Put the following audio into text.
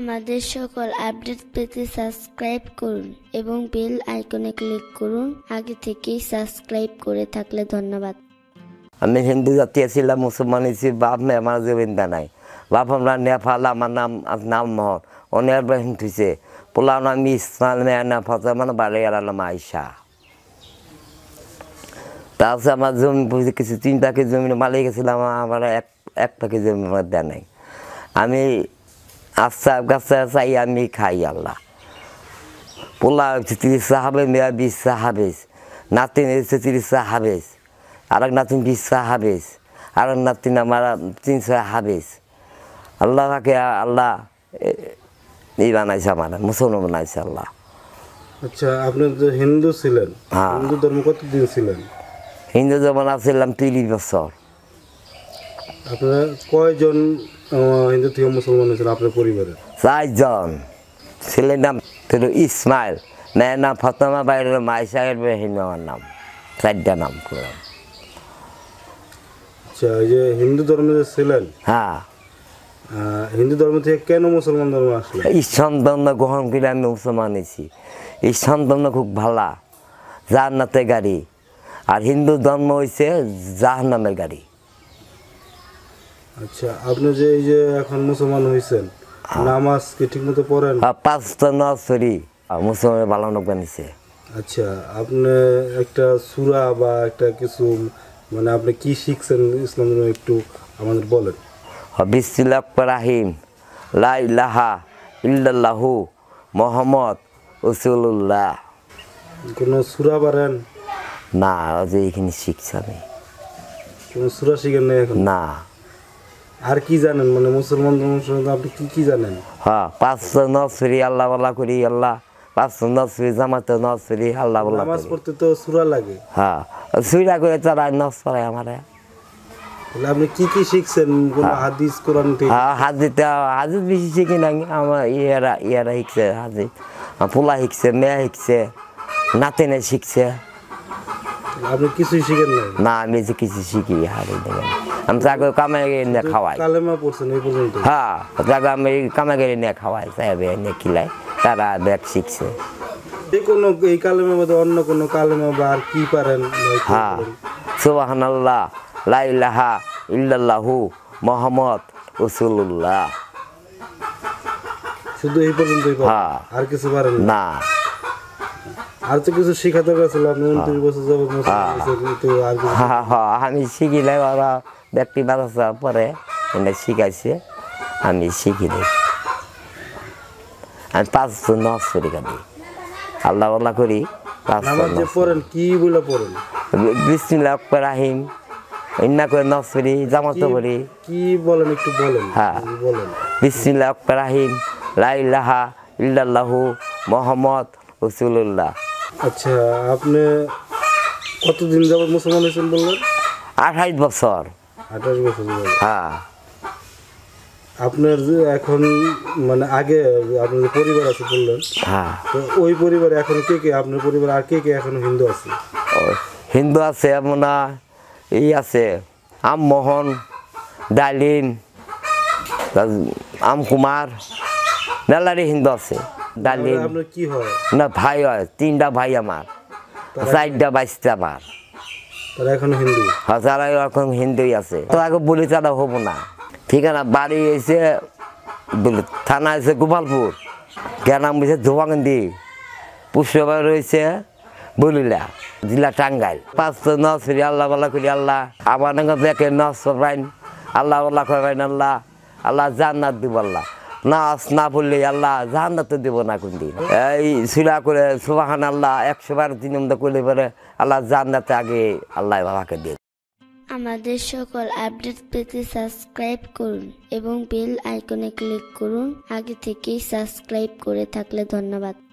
আমাদের সকল আপডেট পেতে সাবস্ক্রাইব করুন এবং বেল আইকনে ক্লিক করুন আগে থেকেই সাবস্ক্রাইব করে থাকলে ধন্যবাদ আমি হিন্দু জাতীয় ছিলাম মুসলমান হিসেবে বাপ মে আমার জমিন্দা নাই বাপ আমরা নেপাল আমার নাম নাম মহর অনেক হিন্দু থুইছে পোলা আমি ইসমাল মেয়া না ফাঁসা মানে বাড়ি আর নাম আয়সা তারপরে আমার জমি কিছু তিন পাখি জমি মালিক আছিলাম আমার এক এক পাখি জমি আমার দেয় নাই আমি আফসাব কাছে চাই আমি খাই আল্লাহ পোলা হচ্ছে তিরিশ সাহাবে মেয়া বিশ সাহাবেজ নাতিন এসেছে তিরিশ সাহাবেজ আর এক নাতিন বিশ সাহাবেজ আর এক নাতিন আমার তিন আল্লাহ আল্লাহকে আল্লাহ এই বানাইছে আমার মুসলমান বানাইছে আল্লাহ আচ্ছা আপনি তো হিন্দু ছিলেন হ্যাঁ। হিন্দু ধর্ম কতদিন ছিলেন হিন্দু ধর্ম ছিলাম তিরিশ বছর আপনার কয়জন হিন্দু থেকে মুসলমান হয়েছেন আপনার পরিবারে চারজন ছেলের নাম ইসমাইল মেয়ের নাম ফতমা বাইরের মাইসাগের হিন্দু আমার নাম চারটা নাম করলাম আচ্ছা, যে হিন্দু ধর্মে যে ছিলেন হ্যাঁ হিন্দু ধর্ম থেকে কেন মুসলমান ধর্ম আসলে ইসলাম ধর্ম গ্রহণ করে আমি মুসলমান হয়েছি ঈশ্বর ধর্ম খুব ভালা জাহান্নাতে গাড়ি আর হিন্দু ধর্ম হয়েছে জাহান্নামের গাড়ি আচ্ছা আপনি যে এই যে এখন মুসলমান হয়েছেন হ্যাঁ। নামাজ কি ঠিকমতো পড়েন হ্যাঁ, পাঁচটা নামাজ সরি মুসলমানের ভালো বানিয়েছে আচ্ছা আপনি একটা সুরা বা একটা কিছু মানে আপনি কি শিখছেন ইসলাম একটু আমাদের বলেন হ্যাঁ, বিসমিল্লাহ রাহিম লা ইলাহা ইল্লাল্লাহু মোহাম্মদ রসুল্লাহ কোনো সুরা পারেন না আজ এইখানে শিখছি আমি কোনো সুরা শিখেন না এখন না আর কি জানেন মানে মুসলমান আপনি কি কি জানেন হ্যাঁ পাঁচ আল্লাহ করি আল্লাহ পাঁচ নসরি জামাতে নসরি আল্লাহ নামাজ পড়তে তো লাগে হ্যাঁ করে তারা আমারে আপনি কি কি শিখছেন কোন হ্যাঁ। হাদিস কোরআন থেকে হ্যাঁ হাদিস হাদিস বেশি শিখি না আমার ইয়ারা ইয়ারা শিখছে হাদিস পোলা শিখছে মেয়া শিখছে নাতিনে শিখছে আপনি কিছু শিখেন না না আমি কিছু শিখি হারি দেখেন আমি তাকে কামে নিয়ে খাওয়াই হ্যাঁ তাকে আমি কামে গেলে নিয়ে খাওয়াই সাহেব এনে খিলাই তারা দেখ শিখছে যে কোনো এই কালেমার মধ্যে অন্য কোনো কালেমা বা আর কি পারেন হ্যাঁ সুবাহান আল্লাহ লাইলাহা ইল্লাল্লাহু মোহাম্মদ রসুল্লাহ শুধু এই পর্যন্তই হ্যাঁ আর কিছু পারেন না আমি শিখি নাই বাবা গেছিল আপনি হ্যাঁ। উনত্রিশ হ্যাঁ। হ্যাঁ, ব্যক্তি পরে এটা শিখাইছে আমি শিখি নাই আমি পাঁচ নজ করি কাটি আল্লাহ আল্লাহ করি কি বলে বিসমিল্লাহ রাহিম ইন্না করে ইল্লাল্লাহু মোহাম্মদ রসুল্লাহ আচ্ছা আপনি কতদিন যাবৎ মুসলমান হয়েছেন বললেন আঠাশ বছর আঠাশ বছর হ্যাঁ আপনার যে এখন মানে আগে আপনার পরিবার আছে বললেন হ্যাঁ তো ওই পরিবারে এখন কে কে আপনার পরিবার আর কে কে এখন হিন্দু আছে হিন্দু আছে আমরা এই আছে আমমোহন ডালিন আম কুমার মেলারি হিন্দু আছে কি হয় না ভাই হয় তিনটা ভাই আমার চারটা বাইশটা আমার হ্যাঁ, আছে ঠিকানা বাড়ি থানা গোপালপুর গ্রাম হয়েছে ধোবাঙ্গি বলিলা জেলা টাঙ্গাইল পাঁচশো নস আল্লাহ করি আল্লাহ আবার দেখে আল্লাহ আল্লাহ আল্লাহ জান্নাত দিব আল্লাহ নাচ না বললে আল্লাহ তো দেব না কোন দিন এই শিলা করে সুবাহান আল্লাহ একশো বার দিন করলে পরে আল্লাহ জাহান্নাতে আগে আল্লাহ বাবাকে দিয়ে আমাদের সকল আপডেট পেতে সাবস্ক্রাইব করুন এবং বেল আইকনে ক্লিক করুন আগে থেকেই সাবস্ক্রাইব করে থাকলে ধন্যবাদ